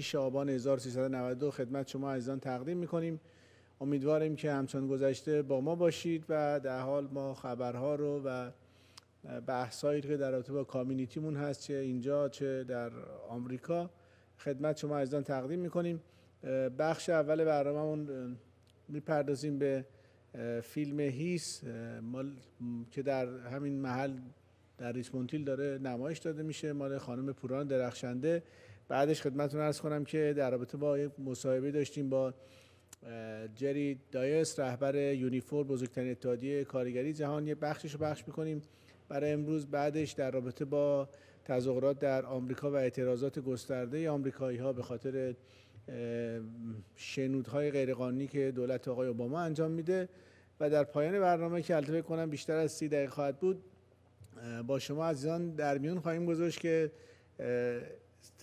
6 آبان 1392 خدمت شما عزیزان تقدیم میکنیم امیدواریم که همچون گذشته با ما باشید و در حال ما خبرها رو و بحثایی که در رابطه با کامیونیتیمون هست چه اینجا چه در آمریکا خدمت شما عزیزان تقدیم میکنیم بخش اول برنامهمون میپردازیم به فیلم هیس که در همین محل در ریسمونتیل داره نمایش داده میشه مال خانم پوران درخشنده بعدش خدمتتون عرض کنم که در رابطه با یک مصاحبه داشتیم با جری دایس رهبر یونیفور بزرگترین اتحادیه کارگری جهان یه بخشش رو بخش میکنیم برای امروز بعدش در رابطه با تظاهرات در آمریکا و اعتراضات گسترده آمریکایی ها به خاطر شنودهای غیرقانونی که دولت آقای اوباما انجام میده و در پایان برنامه که البته کنم بیشتر از سی دقیقه خواهد بود با شما عزیزان در میون خواهیم گذاشت که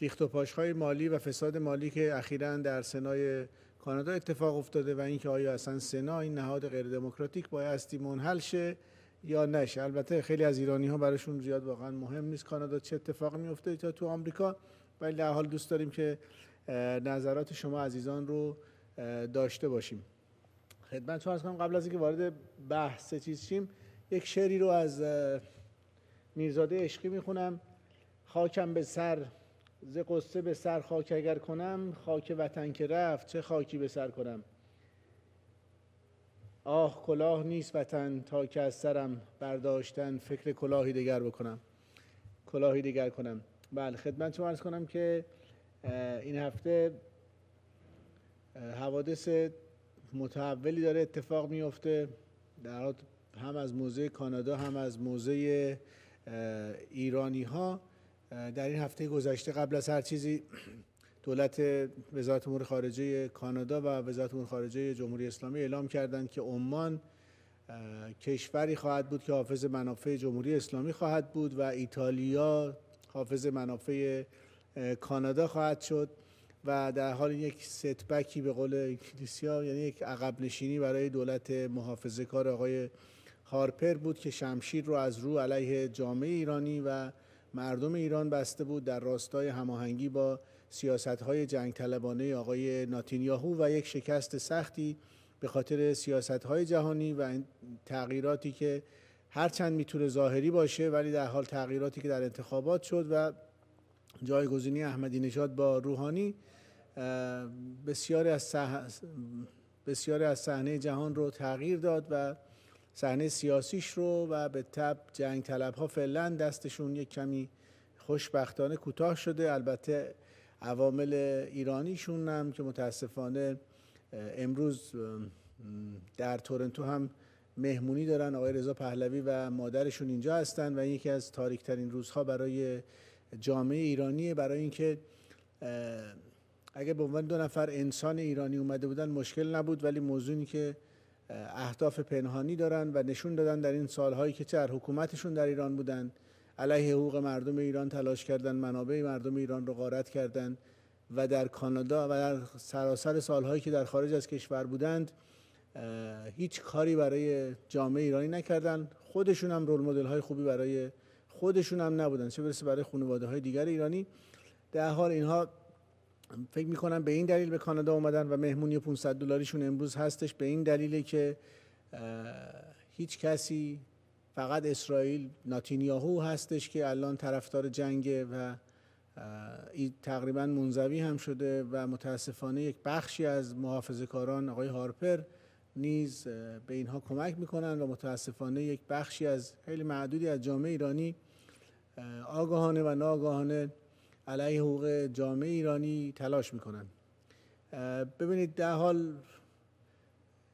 ریخت و پاشهای مالی و فساد مالی که اخیرا در سنای کانادا اتفاق افتاده و اینکه آیا اصلا سنا این نهاد غیر دموکراتیک بایستی منحل شه یا نشه البته خیلی از ایرانی ها براشون زیاد واقعا مهم نیست کانادا چه اتفاقی میفته تا تو آمریکا ولی در حال دوست داریم که نظرات شما عزیزان رو داشته باشیم خدمت شما کنم قبل از اینکه وارد بحث چیز شیم یک شعری رو از میرزاده عشقی میخونم خاکم به سر ز قصه به سر خاک اگر کنم خاک وطن که رفت چه خاکی به سر کنم آه کلاه نیست وطن تا که از سرم برداشتن فکر کلاهی دیگر بکنم کلاهی دیگر کنم بله خدمت شما ارز کنم که این هفته حوادث متحولی داره اتفاق میفته در هم از موزه کانادا هم از موزه ایرانی ها در این هفته گذشته قبل از هر چیزی دولت وزارت امور خارجه کانادا و وزارت امور خارجه جمهوری اسلامی اعلام کردند که عمان کشوری خواهد بود که حافظ منافع جمهوری اسلامی خواهد بود و ایتالیا حافظ منافع کانادا خواهد شد و در حال یک ستبکی به قول اکلیسیا یعنی یک عقب نشینی برای دولت محافظه کار آقای هارپر بود که شمشیر رو از رو علیه جامعه ایرانی و مردم ایران بسته بود در راستای هماهنگی با های جنگ طلبانه آقای ناتینیاهو و یک شکست سختی به خاطر های جهانی و تغییراتی که هرچند میتونه ظاهری باشه ولی در حال تغییراتی که در انتخابات شد و جایگزینی احمدی نژاد با روحانی بسیاری از صحنه جهان رو تغییر داد و صحنه سیاسیش رو و به تب جنگ طلب ها فعلا دستشون یک کمی خوشبختانه کوتاه شده البته عوامل ایرانیشون هم که متاسفانه امروز در تورنتو هم مهمونی دارن آقای رضا پهلوی و مادرشون اینجا هستن و یکی از تاریکترین روزها برای جامعه ایرانیه برای اینکه اگه به عنوان دو نفر انسان ایرانی اومده بودن مشکل نبود ولی موضوعی که اهداف پنهانی دارن و نشون دادن در این سالهایی که چه حکومتشون در ایران بودن علیه حقوق مردم ایران تلاش کردن منابع مردم ایران رو غارت کردند و در کانادا و در سراسر سالهایی که در خارج از کشور بودند هیچ کاری برای جامعه ایرانی نکردن خودشون هم رول مدل های خوبی برای خودشون هم نبودن چه برسه برای خانواده های دیگر ایرانی در حال اینها فکر میکنم به این دلیل به کانادا اومدن و مهمونی 500 دلاریشون امروز هستش به این دلیله که هیچ کسی فقط اسرائیل ناتینیاهو هستش که الان طرفدار جنگه و تقریبا منزوی هم شده و متاسفانه یک بخشی از محافظه کاران آقای هارپر نیز به اینها کمک میکنن و متاسفانه یک بخشی از خیلی معدودی از جامعه ایرانی آگاهانه و ناآگاهانه علیه حقوق جامعه ایرانی تلاش میکنن ببینید در حال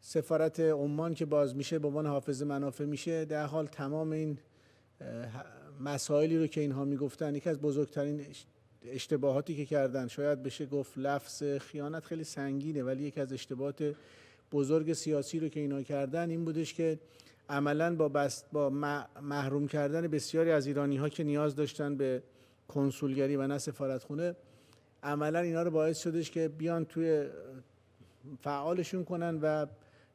سفارت عمان که باز میشه به عنوان حافظ منافع میشه در حال تمام این مسائلی رو که اینها میگفتن یکی از بزرگترین اشتباهاتی که کردن شاید بشه گفت لفظ خیانت خیلی سنگینه ولی یکی از اشتباهات بزرگ سیاسی رو که اینا کردن این بودش که عملا با, با محروم کردن بسیاری از ایرانی ها که نیاز داشتن به کنسولگری و نه سفارتخونه عملا اینا رو باعث شدش که بیان توی فعالشون کنن و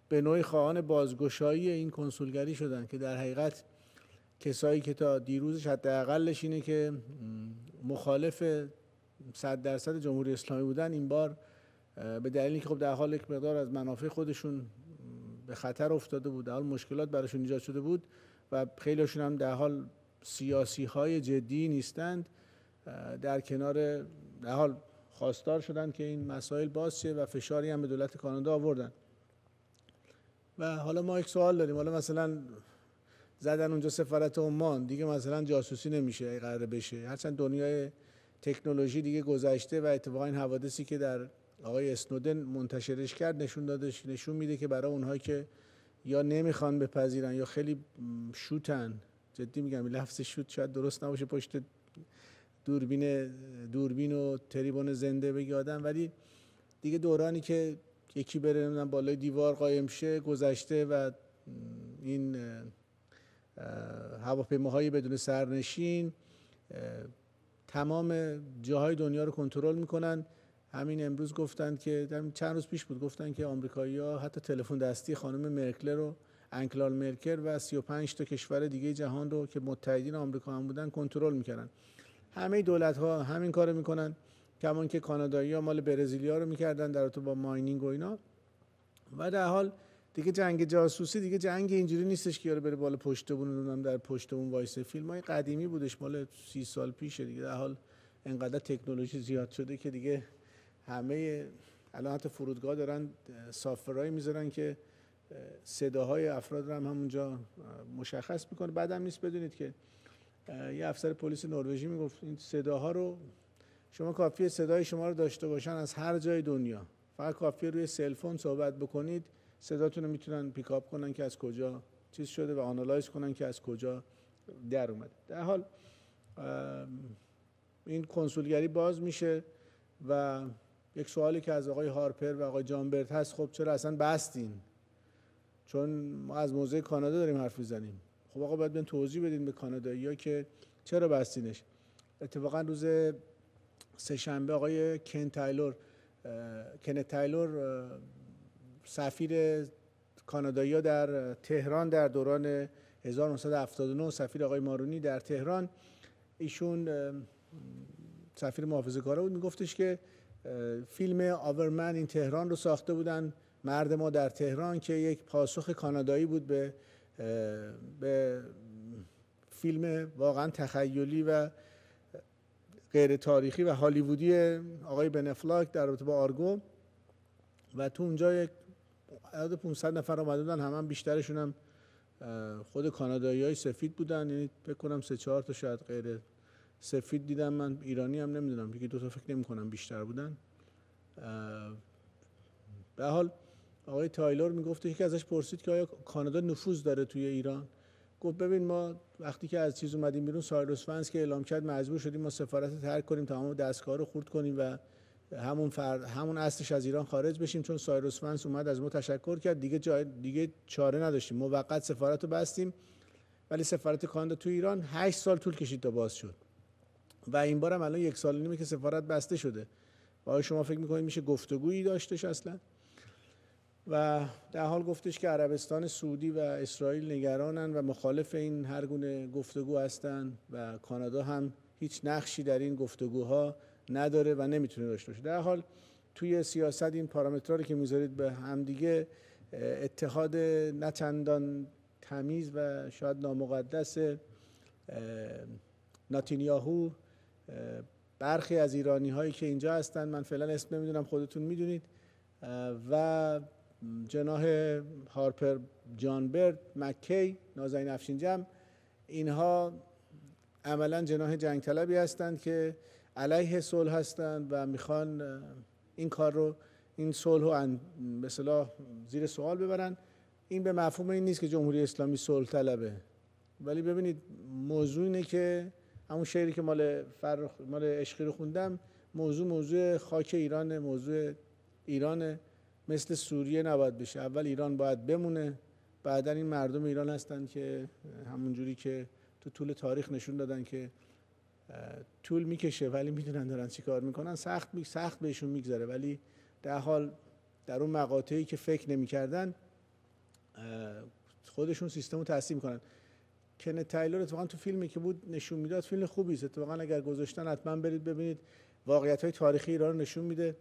به نوعی خواهان بازگشایی این کنسولگری شدن که در حقیقت کسایی که تا دیروزش حداقلش اینه که مخالف صد درصد جمهوری اسلامی بودن این بار به دلیلی که خب در حال یک مقدار از منافع خودشون به خطر افتاده بود در حال مشکلات براشون ایجاد شده بود و خیلیشون هم در حال سیاسی های جدی نیستند در کنار به حال خواستار شدن که این مسائل باز و فشاری هم به دولت کانادا آوردن و حالا ما یک سوال داریم حالا مثلا زدن اونجا سفارت عمان دیگه مثلا جاسوسی نمیشه ای قرار بشه هرچند دنیای تکنولوژی دیگه گذشته و اتفاقا این حوادثی که در آقای اسنودن منتشرش کرد نشون دادش نشون میده که برای اونها که یا نمیخوان بپذیرن یا خیلی شوتن جدی میگم لفظ شوت شاید درست نباشه پشت دوربین دوربین و تریبون زنده بگی ولی دیگه دورانی که یکی بره نمیدونم بالای دیوار قایم شه گذشته و این هواپیماهای بدون سرنشین تمام جاهای دنیا رو کنترل میکنن همین امروز گفتن که چند روز پیش بود گفتن که آمریکایی ها حتی تلفن دستی خانم مرکل رو انکلال مرکل و 35 تا کشور دیگه جهان رو که متحدین آمریکا هم بودن کنترل میکردن همه دولت ها همین کارو میکنن کمان که کانادایی ها مال برزیلیا رو میکردن در تو با ماینینگ و اینا و در حال دیگه جنگ جاسوسی دیگه جنگ اینجوری نیستش که یارو بره بالا پشت هم در پشت اون وایسه فیلم های قدیمی بودش مال سی سال پیشه دیگه در حال انقدر تکنولوژی زیاد شده که دیگه همه الان حتی فرودگاه دارن سافرایی میذارن که صداهای افراد رو هم همونجا مشخص میکنه بعدم نیست بدونید که یه افسر پلیس نروژی میگفت این صداها رو شما کافیه صدای شما رو داشته باشن از هر جای دنیا فقط کافیه روی سلفون صحبت بکنید صداتون رو میتونن پیکاپ کنن که از کجا چیز شده و آنالایز کنن که از کجا در اومده در حال این کنسولگری باز میشه و یک سوالی که از آقای هارپر و آقای جانبرت هست خب چرا اصلا بستین چون ما از موزه کانادا داریم حرف میزنیم خب آقا باید بین توضیح بدین به ها که چرا بستینش اتفاقا روز سهشنبه آقای کن تایلور کن تایلور سفیر کانادایی در تهران در دوران 1979 سفیر آقای مارونی در تهران ایشون سفیر محافظه کاره بود میگفتش که فیلم آورمن این تهران رو ساخته بودن مرد ما در تهران که یک پاسخ کانادایی بود به به فیلم واقعا تخیلی و غیر تاریخی و هالیوودی آقای بنفلاک در رابطه با آرگو و تو اونجا یک عدد 500 نفر آمده بودن همه بیشترشون هم خود کانادایی سفید بودن یعنی فکر کنم سه چهار تا شاید غیر سفید دیدم من ایرانی هم نمیدونم یکی دو تا فکر نمی کنم بیشتر بودن به حال آقای تایلور میگفت یکی ازش پرسید که آیا کانادا نفوذ داره توی ایران گفت ببین ما وقتی که از چیز اومدیم بیرون سایروس فنس که اعلام کرد مجبور شدیم ما سفارت ترک کنیم تمام دستگاه رو خورد کنیم و همون فر... همون اصلش از ایران خارج بشیم چون سایروس فنس اومد از ما تشکر کرد دیگه جای... دیگه چاره نداشتیم موقت سفارت رو بستیم ولی سفارت کانادا تو ایران 8 سال طول کشید تا باز شد و این بارم الان یک سال نیمه که سفارت بسته شده آیا شما فکر میکنید میشه گفتگویی داشتش اصلا و در حال گفتش که عربستان سعودی و اسرائیل نگرانن و مخالف این هر گونه گفتگو هستند و کانادا هم هیچ نقشی در این گفتگوها نداره و نمیتونه داشته باشه در حال توی سیاست این پارامترها که میذارید به همدیگه اتحاد نچندان تمیز و شاید نامقدس ناتینیاهو برخی از ایرانی هایی که اینجا هستن من فعلا اسم نمیدونم خودتون میدونید و جناه هارپر جان جانبرد مکی نازنین افشینجم اینها عملا جناه جنگ طلبی هستند که علیه صلح هستند و میخوان این کار رو این صلح رو به زیر سوال ببرن این به مفهوم این نیست که جمهوری اسلامی صلح طلبه ولی ببینید موضوع اینه که همون شعری که مال فرخ مال عشقی رو خوندم موضوع موضوع خاک ایران موضوع ایران مثل سوریه نباید بشه اول ایران باید بمونه بعدا این مردم ایران هستن که همونجوری که تو طول تاریخ نشون دادن که طول میکشه ولی میدونن دارن چی کار میکنن سخت می، سخت بهشون میگذره ولی در حال در اون مقاطعی که فکر نمیکردن خودشون سیستم رو تصمیم کنن کن تایلور اتفاقا تو فیلمی که بود نشون میداد فیلم خوبی است اتفاقا اگر گذاشتن حتما برید ببینید واقعیت های تاریخی ایران نشون میده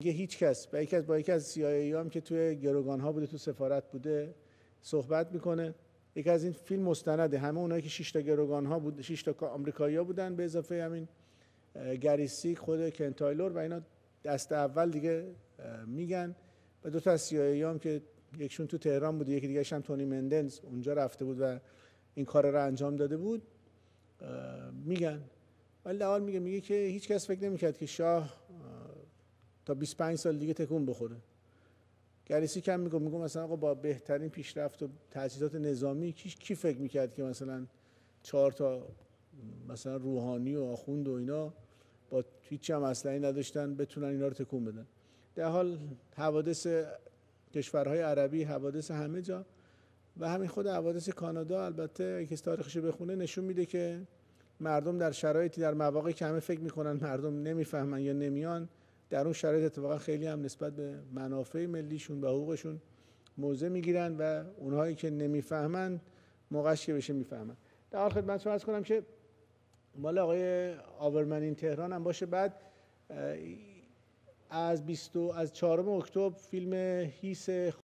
میگه هیچ کس با یکی از با یکی از هم که توی گروگان ها بوده تو سفارت بوده صحبت میکنه یکی از این فیلم مستنده همه اونایی که 6 تا گروگان ها بود 6 تا آمریکایی‌ها بودن به اضافه همین گریسی خود کنتایلور و اینا دست اول دیگه میگن و دو تا از ای هم که یکشون تو تهران بوده یکی دیگه هم تونی مندنز اونجا رفته بود و این کار رو انجام داده بود میگن ولی لحال میگه میگه که هیچ کس فکر نمیکرد که شاه تا 25 سال دیگه تکون بخوره گریسی کم میگم میگم مثلا آقا با بهترین پیشرفت و تجهیزات نظامی کیش کی فکر میکرد که مثلا چهار تا مثلا روحانی و آخوند و اینا با هیچ هم این نداشتن بتونن اینا رو تکون بدن در حال حوادث کشورهای عربی حوادث همه جا و همین خود حوادث کانادا البته کسی تاریخش رو بخونه نشون میده که مردم در شرایطی در مواقع که فکر میکنن مردم نمیفهمن یا نمیان در اون شرایط اتفاقا خیلی هم نسبت به منافع ملیشون و حقوقشون موضع میگیرن و اونهایی که نمیفهمن موقعش که بشه میفهمن در آخر خدمت شما کنم که مال آقای این تهران هم باشه بعد از 20 از 4 اکتبر فیلم هیس